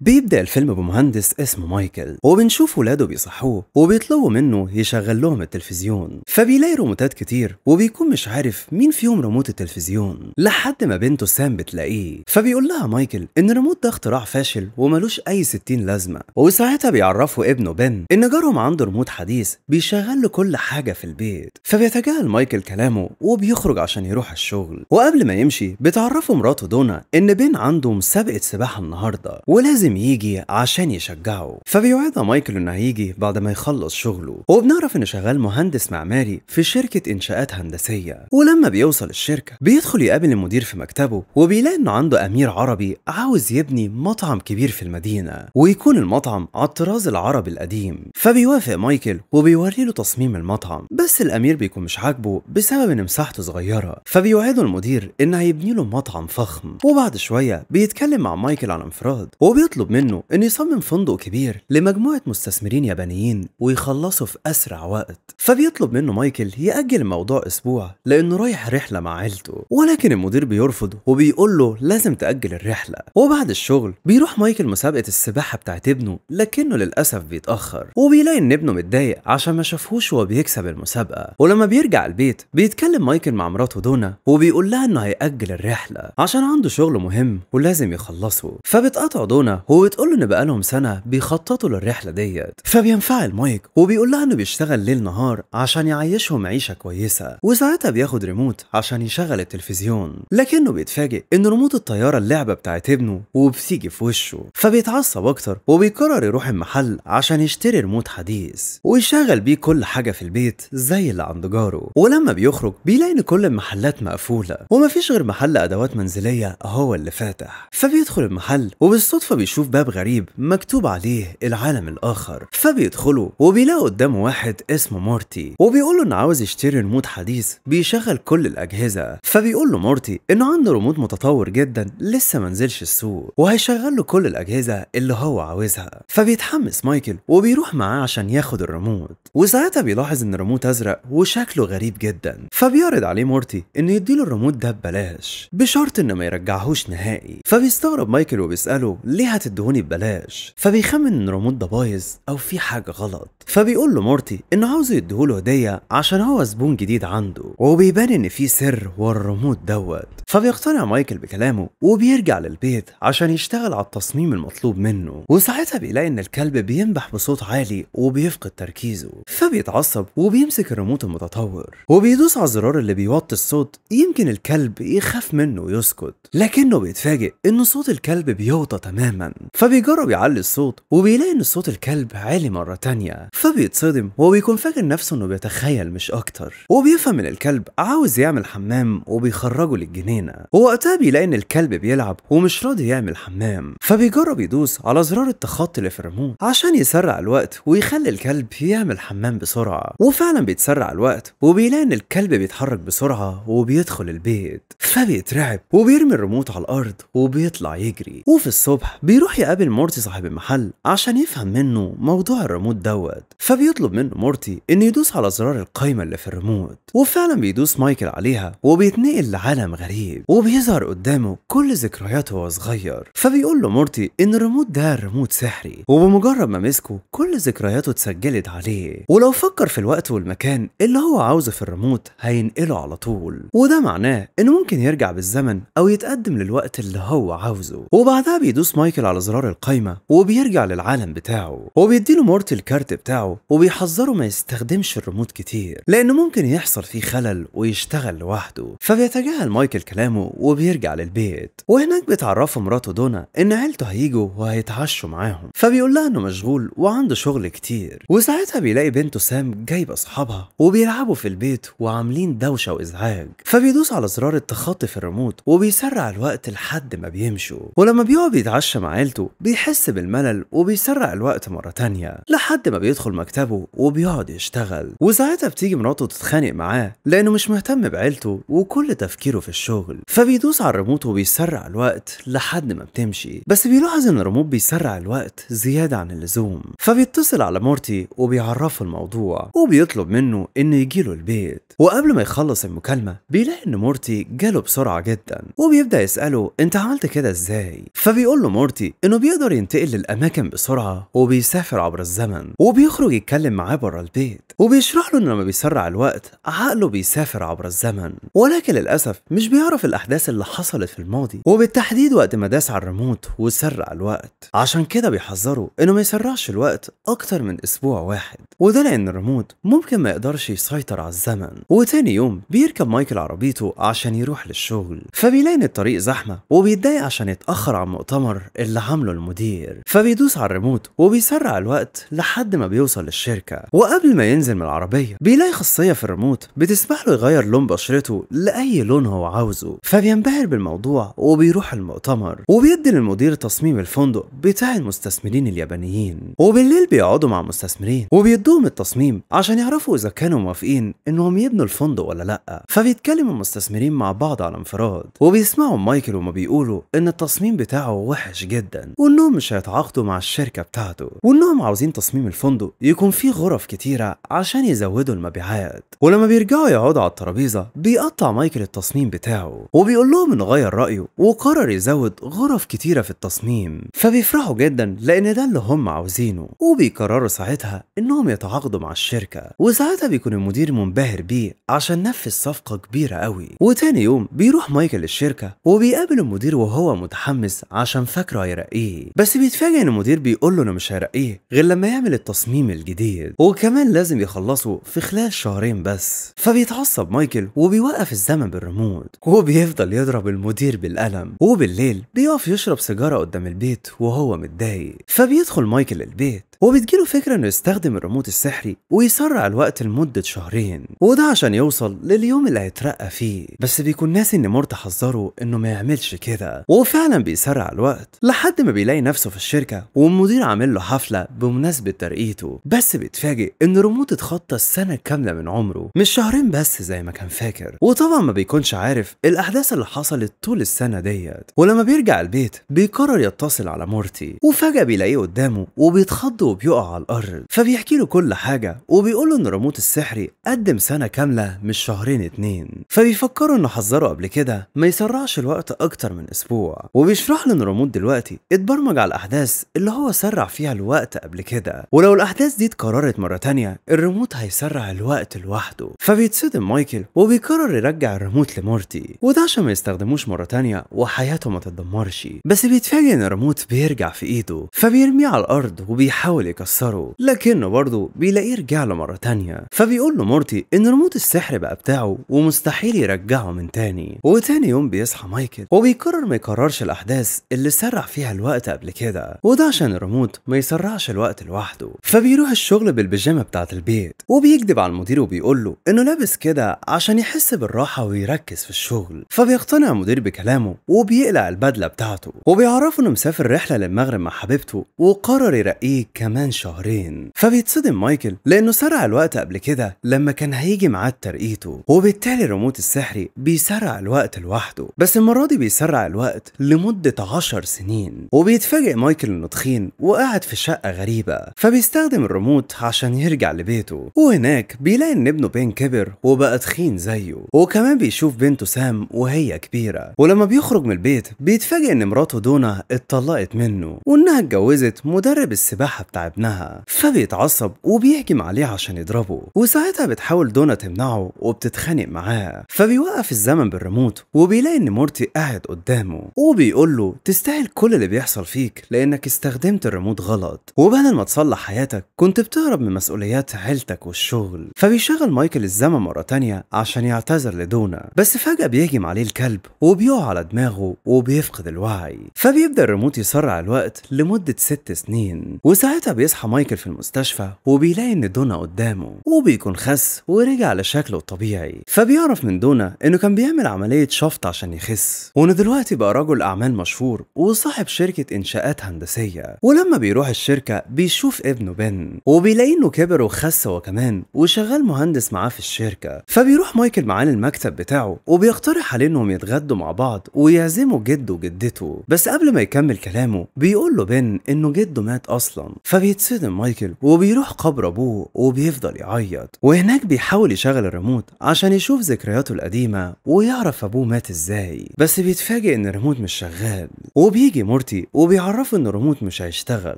بيبدأ الفيلم بمهندس اسمه مايكل وبنشوف ولاده بيصحوه وبيطلبوا منه يشغل لهم التلفزيون فبيلاقي ريموتات كتير وبيكون مش عارف مين فيهم ريموت التلفزيون لحد ما بنته سام بتلاقيه فبيقول لها مايكل ان الريموت ده اختراع فاشل وملوش اي 60 لازمة وساعتها بيعرفوا ابنه بن ان جارهم عنده ريموت حديث بيشغل له كل حاجة في البيت فبيتجاهل مايكل كلامه وبيخرج عشان يروح الشغل وقبل ما يمشي بتعرفه مراته دونا ان بن عنده مسابقة سباحة النهاردة ولازم لازم يجي عشان يشجعه فبيوعد مايكل انه هيجي بعد ما يخلص شغله وبنعرف انه شغال مهندس معماري في شركه انشاءات هندسيه ولما بيوصل الشركه بيدخل يقابل المدير في مكتبه وبيلاقي انه عنده امير عربي عاوز يبني مطعم كبير في المدينه ويكون المطعم على الطراز العربي القديم فبيوافق مايكل وبيوري له تصميم المطعم بس الامير بيكون مش عاجبه بسبب ان مساحته صغيره فبيوعده المدير انه هيبني له مطعم فخم وبعد شويه بيتكلم مع مايكل على انفراد وبيطلب يطلب منه انه يصمم فندق كبير لمجموعه مستثمرين يابانيين ويخلصوا في اسرع وقت فبيطلب منه مايكل ياجل الموضوع اسبوع لانه رايح رحله مع عيلته ولكن المدير بيرفض وبيقول له لازم تاجل الرحله وبعد الشغل بيروح مايكل مسابقه السباحه بتاعت ابنه لكنه للاسف بيتاخر وبيلاقي ان ابنه متضايق عشان ما شافهوش وهو بيكسب المسابقه ولما بيرجع البيت بيتكلم مايكل مع مراته دونا وبيقول لها انه هياجل الرحله عشان عنده شغل مهم ولازم يخلصه فبتقاطعه دونا وبتقول له ان بقالهم سنه بيخططوا للرحله ديت فبينفعل مايك وبيقول لها انه بيشتغل ليل نهار عشان يعيشهم عيشه كويسه وساعتها بياخد ريموت عشان يشغل التلفزيون لكنه بيتفاجئ ان ريموت الطياره اللعبه بتاعت ابنه وبتيجي في وشه فبيتعصب اكتر وبيقرر يروح المحل عشان يشتري ريموت حديث ويشغل بيه كل حاجه في البيت زي اللي عند جاره ولما بيخرج بيلاقي ان كل المحلات مقفوله ومفيش غير محل ادوات منزليه هو اللي فاتح فبيدخل المحل وبالصدفه بيشوف بيشوف باب غريب مكتوب عليه العالم الآخر فبيدخلوا وبيلاقوا قدامه واحد اسمه مورتي وبيقول له إنه عاوز يشتري ريموت حديث بيشغل كل الأجهزة فبيقول له مورتي إنه عنده ريموت متطور جدا لسه منزلش السوق وهيشغل له كل الأجهزة اللي هو عاوزها فبيتحمس مايكل وبيروح معاه عشان ياخد الريموت وساعتها بيلاحظ إن الريموت أزرق وشكله غريب جدا فبيعرض عليه مورتي إنه يديله الريموت ده ببلاش بشرط إنه ما يرجعهوش نهائي فبيستغرب مايكل وبيسأله ليه الدهون ببلاش فبيخمن ان ريموت ده بايظ او في حاجه غلط فبيقول له مورتي انه عاوز يديهوله هديه عشان هو زبون جديد عنده وبيبان ان في سر ورا الريموت دوت فبيقتنع مايكل بكلامه وبيرجع للبيت عشان يشتغل على التصميم المطلوب منه وساعتها بيلاقي ان الكلب بينبح بصوت عالي وبيفقد تركيزه فبيتعصب وبيمسك الريموت المتطور وبيدوس على الزرار اللي بيوطي الصوت يمكن الكلب يخاف منه ويسكت لكنه بيتفاجئ ان صوت الكلب بيوطى تماما فبيجرب يعلي الصوت وبيلاقي ان صوت الكلب عالي مرة تانية فبيتصدم وبيكون فاكر نفسه انه بيتخيل مش اكتر وبيفهم ان الكلب عاوز يعمل حمام وبيخرجه للجنينة ووقتها بيلاقي ان الكلب بيلعب ومش راضي يعمل حمام فبيجرب يدوس على زرار التخطي اللي في الريموت عشان يسرع الوقت ويخلي الكلب يعمل حمام بسرعة وفعلا بيتسرع الوقت وبيلاقي ان الكلب بيتحرك بسرعة وبيدخل البيت فبيترعب وبيرمي الريموت على الارض وبيطلع يجري وفي الصبح بيروح بيروح يقابل مورتي صاحب المحل عشان يفهم منه موضوع الريموت دوت فبيطلب منه مورتي انه يدوس على زرار القايمة اللي في الريموت وفعلا بيدوس مايكل عليها وبيتنقل لعالم غريب وبيظهر قدامه كل ذكرياته وهو صغير فبيقول له مورتي ان الريموت ده ريموت سحري وبمجرد ما مسكه كل ذكرياته اتسجلت عليه ولو فكر في الوقت والمكان اللي هو عاوزه في الريموت هينقله على طول وده معناه انه ممكن يرجع بالزمن او يتقدم للوقت اللي هو عاوزه وبعدها بيدوس مايكل على زرار القايمه وبيرجع للعالم بتاعه وبيديله مورت الكارت بتاعه وبيحذره ما يستخدمش الريموت كتير لانه ممكن يحصل فيه خلل ويشتغل لوحده فبيتجاهل مايكل كلامه وبيرجع للبيت وهناك بتعرفه مراته دونا ان عيلته هيجوا وهيتعشوا معاهم فبيقول لها انه مشغول وعنده شغل كتير وساعتها بيلاقي بنته سام جايبة اصحابها وبيلعبوا في البيت وعاملين دوشه وازعاج فبيدوس على زرار التخطي في الريموت وبيسرع الوقت لحد ما بيمشوا ولما بيقعد يتعشى معاه عيلته بيحس بالملل وبيسرع الوقت مرة تانية لحد ما بيدخل مكتبه وبيقعد يشتغل وساعتها بتيجي مراته تتخانق معاه لأنه مش مهتم بعيلته وكل تفكيره في الشغل فبيدوس على الريموت وبيسرع الوقت لحد ما بتمشي بس بيلاحظ إن الريموت بيسرع الوقت زيادة عن اللزوم فبيتصل على مورتي وبيعرفه الموضوع وبيطلب منه إنه يجيله البيت وقبل ما يخلص المكالمة بيلاقي إن مورتي جاله بسرعة جدا وبيبدأ يسأله أنت عملت كده إزاي فبيقول له مورتي دلوقتي انه بيقدر ينتقل للاماكن بسرعه وبيسافر عبر الزمن وبيخرج يتكلم معاه بره البيت وبيشرح له انه لما بيسرع الوقت عقله بيسافر عبر الزمن ولكن للاسف مش بيعرف الاحداث اللي حصلت في الماضي وبالتحديد وقت ما داس على الريموت وسرع الوقت عشان كده بيحذره انه ما يسرعش الوقت اكتر من اسبوع واحد وده لان الريموت ممكن ما يقدرش يسيطر على الزمن وتاني يوم بيركب مايكل عربيته عشان يروح للشغل فبيلاقي الطريق زحمه وبيتضايق عشان يتاخر على المؤتمر اللي اللي عامله المدير فبيدوس على الريموت وبيسرع الوقت لحد ما بيوصل للشركة وقبل ما ينزل من العربية بيلاقي خاصية في الريموت بتسمح له يغير لون بشرته لأي لون هو عاوزه فبينبهر بالموضوع وبيروح المؤتمر وبيدي للمدير تصميم الفندق بتاع المستثمرين اليابانيين وبالليل بيقعدوا مع مستثمرين وبيدوهم التصميم عشان يعرفوا إذا كانوا موافقين إنهم يبنوا الفندق ولا لأ فبيتكلم المستثمرين مع بعض على انفراد وبيسمعوا مايكل وما بيقولوا إن التصميم بتاعه وحش جدا جدا وانهم مش هيتعاقدوا مع الشركه بتاعته وانهم عاوزين تصميم الفندق يكون فيه غرف كتيره عشان يزودوا المبيعات ولما بيرجعوا يقعدوا على الترابيزه بيقطع مايكل التصميم بتاعه وبيقول لهم انه غير رايه وقرر يزود غرف كتيره في التصميم فبيفرحوا جدا لان ده اللي هم عاوزينه وبيقرروا ساعتها انهم يتعاقدوا مع الشركه وساعتها بيكون المدير منبهر بيه عشان نفذ صفقه كبيره قوي وتاني يوم بيروح مايكل الشركه وبيقابل المدير وهو متحمس عشان فاكره هيرقيه بس بيتفاجئ ان المدير بيقول له انا مش هيرقيه غير لما يعمل التصميم الجديد وكمان لازم يخلصه في خلال شهرين بس فبيتعصب مايكل وبيوقف الزمن بالريموت وبيفضل يضرب المدير بالقلم وبالليل بيقف يشرب سيجاره قدام البيت وهو متضايق فبيدخل مايكل البيت وبتجيله فكرة انه يستخدم الريموت السحري ويسرع الوقت لمدة شهرين وده عشان يوصل لليوم اللي هيترقى فيه بس بيكون ناسي ان مورتا حذره انه ما يعملش كده وفعلا بيسرع الوقت لحد ما بيلاقي نفسه في الشركة والمدير عامل له حفلة بمناسبة ترقيته بس بيتفاجئ ان ريموت اتخطى السنة الكاملة من عمره مش شهرين بس زي ما كان فاكر وطبعا ما بيكونش عارف الاحداث اللي حصلت طول السنة ديت ولما بيرجع البيت بيقرر يتصل على مورتي وفجأة بيلاقيه قدامه وبيتخض بيموت وبيقع على الارض فبيحكي له كل حاجه وبيقول له ان رموت السحري قدم سنه كامله مش شهرين اتنين فبيفكروا انه حذره قبل كده ما يسرعش الوقت اكتر من اسبوع وبيشرح له ان رموت دلوقتي اتبرمج على الاحداث اللي هو سرع فيها الوقت قبل كده ولو الاحداث دي اتكررت مره تانية الريموت هيسرع الوقت لوحده فبيتصدم مايكل وبيقرر يرجع الريموت لمورتي وده عشان ما يستخدموش مره تانية وحياته ما تتدمرش بس بيتفاجئ ان الريموت بيرجع في ايده فبيرميه على الارض وبيحاول بيحاول يكسره لكنه برضه بيلاقيه رجع له مرة تانية فبيقول له مورتي إن ريموت السحر بقى بتاعه ومستحيل يرجعه من تاني وتاني يوم بيصحى مايكل وبيكرر ما يكررش الأحداث اللي سرع فيها الوقت قبل كده وده عشان الريموت ما يسرعش الوقت لوحده فبيروح الشغل بالبيجامة بتاعة البيت وبيكذب على المدير وبيقول له إنه لابس كده عشان يحس بالراحة ويركز في الشغل فبيقتنع المدير بكلامه وبيقلع البدلة بتاعته وبيعرفه إنه مسافر رحلة للمغرب مع حبيبته وقرر يرقيه كمان شهرين فبيتصدم مايكل لأنه سرع الوقت قبل كده لما كان هيجي معاه ترقيته وبالتالي الريموت السحري بيسرع الوقت لوحده بس المرة دي بيسرع الوقت لمدة 10 سنين وبيتفاجئ مايكل إنه تخين وقاعد في شقة غريبة فبيستخدم الريموت عشان يرجع لبيته وهناك بيلاقي إن ابنه بين كبر وبقى تخين زيه وكمان بيشوف بنته سام وهي كبيرة ولما بيخرج من البيت بيتفاجئ إن مراته دونا اتطلقت منه وإنها اتجوزت مدرب السباحة بتاع ابنها فبيتعصب وبيهجم عليه عشان يضربه وساعتها بتحاول دونا تمنعه وبتتخانق معاه فبيوقف الزمن بالريموت وبيلاقي ان مورتي قاعد قدامه وبيقول له تستاهل كل اللي بيحصل فيك لانك استخدمت الريموت غلط وبدل ما تصلح حياتك كنت بتهرب من مسؤوليات عيلتك والشغل فبيشغل مايكل الزمن مرة تانية عشان يعتذر لدونا بس فجأة بيهجم عليه الكلب وبيقع على دماغه وبيفقد الوعي فبيبدأ الريموت يسرع الوقت لمدة ست سنين وساعتها ساعتها بيصحى مايكل في المستشفى وبيلاقي ان دونا قدامه وبيكون خس ورجع لشكله الطبيعي فبيعرف من دونا انه كان بيعمل عملية شفط عشان يخس وانه دلوقتي بقى رجل اعمال مشهور وصاحب شركة انشاءات هندسية ولما بيروح الشركة بيشوف ابنه بن وبيلاقي انه كبر وخس هو كمان وشغال مهندس معاه في الشركة فبيروح مايكل معاه للمكتب بتاعه وبيقترح عليه انهم يتغدوا مع بعض ويعزموا جده وجدته بس قبل ما يكمل كلامه بيقول له بن انه جده مات اصلا ف فبيتصدم مايكل وبيروح قبر ابوه وبيفضل يعيط وهناك بيحاول يشغل الريموت عشان يشوف ذكرياته القديمه ويعرف ابوه مات ازاي بس بيتفاجئ ان الريموت مش شغال وبيجي مورتي وبيعرفه ان الريموت مش هيشتغل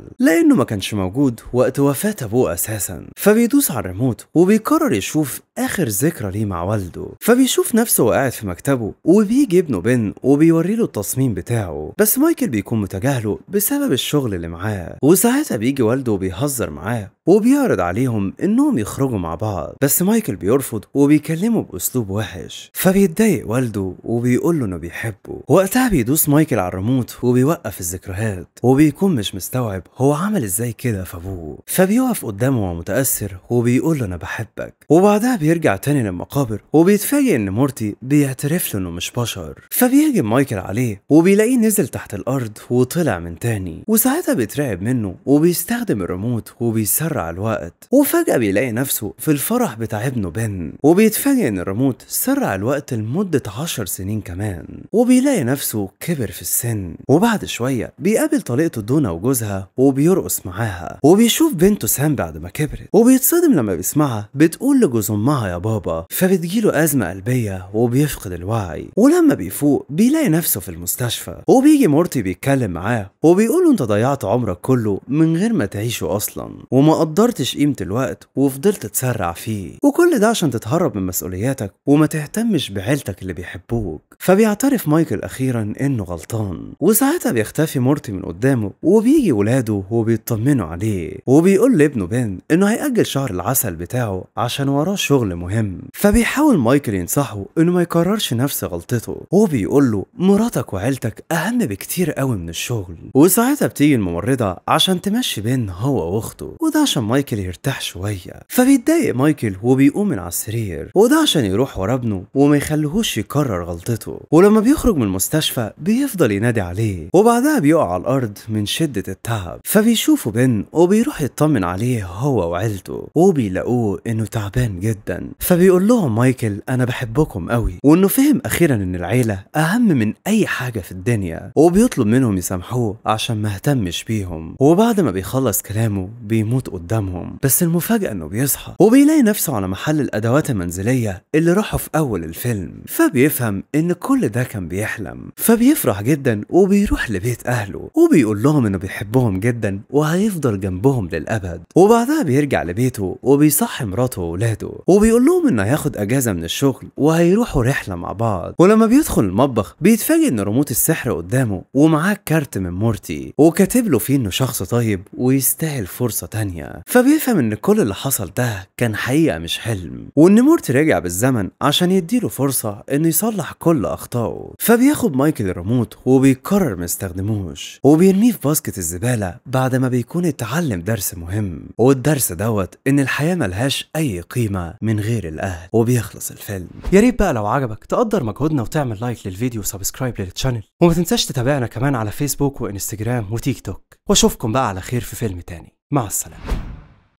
لانه ما كانش موجود وقت وفاه ابوه اساسا فبيدوس على الريموت وبيقرر يشوف اخر ذكرى ليه مع والده فبيشوف نفسه قاعد في مكتبه وبيجي ابنه بن وبيوري له التصميم بتاعه بس مايكل بيكون متجاهله بسبب الشغل اللي معاه وساعتها بيجي والده بيهزر معاه وبيعرض عليهم انهم يخرجوا مع بعض بس مايكل بيرفض وبيكلمه باسلوب وحش فبيتضايق والده وبيقول له انه بيحبه وقتها بيدوس مايكل على الريموت وبيوقف الذكريات وبيكون مش مستوعب هو عمل ازاي كده في ابوه فبيقف قدامه متاثر وبيقول له انا بحبك وبعدها بيرجع تاني للمقابر وبيتفاجئ ان مورتي بيعترف له انه مش بشر فبيهجم مايكل عليه وبيلاقيه نزل تحت الارض وطلع من تاني وساعتها بيترعب منه وبيستخدم الريموت وبيسرع بيدور على الوقت وفجأة بيلاقي نفسه في الفرح بتاع ابنه بن وبيتفاجئ ان الريموت سرع الوقت لمدة عشر سنين كمان وبيلاقي نفسه كبر في السن وبعد شوية بيقابل طليقته دونا وجوزها وبيرقص معاها وبيشوف بنته سام بعد ما كبرت وبيتصدم لما بيسمعها بتقول لجوز امها يا بابا فبتجيله أزمة قلبية وبيفقد الوعي ولما بيفوق بيلاقي نفسه في المستشفى وبيجي مورتي بيتكلم معاه وبيقولوا انت ضيعت عمرك كله من غير ما تعيشه اصلا وما قدرتش قيمه الوقت وفضلت تسرع فيه وكل ده عشان تتهرب من مسؤولياتك وما تهتمش بعيلتك اللي بيحبوك فبيعترف مايكل اخيرا انه غلطان وساعتها بيختفي مورتي من قدامه وبيجي ولاده وبيطمنوا عليه وبيقول لابنه بن انه هيأجل شهر العسل بتاعه عشان وراه شغل مهم فبيحاول مايكل ينصحه انه ما يكررش نفس غلطته وبيقول له مراتك وعيلتك اهم بكتير قوي من الشغل وساعتها بتيجي الممرضة عشان تمشي بين هو واخته وده عشان مايكل يرتاح شوية فبيتضايق مايكل وبيقوم من على السرير وده عشان يروح ورا ابنه وما يخليهوش يكرر غلطته ولما بيخرج من المستشفى بيفضل ينادي عليه وبعدها بيقع على الأرض من شدة التعب فبيشوفه بن وبيروح يطمن عليه هو وعيلته وبيلاقوه إنه تعبان جدا فبيقول لهم مايكل أنا بحبكم قوي وإنه فهم أخيرا إن العيلة أهم من أي حاجة في الدنيا وبيطلب منهم يسامحوه عشان ما اهتمش بيهم وبعد ما بيخلص كلامه بيموت قدامهم بس المفاجأة انه بيصحى وبيلاقي نفسه على محل الادوات المنزلية اللي راحوا في اول الفيلم فبيفهم ان كل ده كان بيحلم فبيفرح جدا وبيروح لبيت اهله وبيقول لهم انه بيحبهم جدا وهيفضل جنبهم للابد وبعدها بيرجع لبيته وبيصحي مراته واولاده وبيقول لهم انه هياخد اجازة من الشغل وهيروحوا رحلة مع بعض ولما بيدخل المطبخ بيتفاجئ ان ريموت السحر قدامه ومعاه كارت من مورتي وكاتب له فيه انه شخص طيب ويستاهل فرصه تانية فبيفهم ان كل اللي حصل ده كان حقيقه مش حلم وان مورتي رجع بالزمن عشان يديله فرصه انه يصلح كل اخطائه فبياخد مايكل الريموت وبيقرر ما يستخدموش وبيرميه في باسكت الزباله بعد ما بيكون اتعلم درس مهم والدرس دوت ان الحياه ملهاش اي قيمه من غير الاهل وبيخلص الفيلم يا ريت بقى لو عجبك تقدر مجهودنا وتعمل لايك للفيديو وسبسكرايب للتشانل وما تنساش تتابعنا كمان على فيسبوك وإن انستجرام وتيك توك واشوفكم بقى على خير في فيلم تاني مع السلامه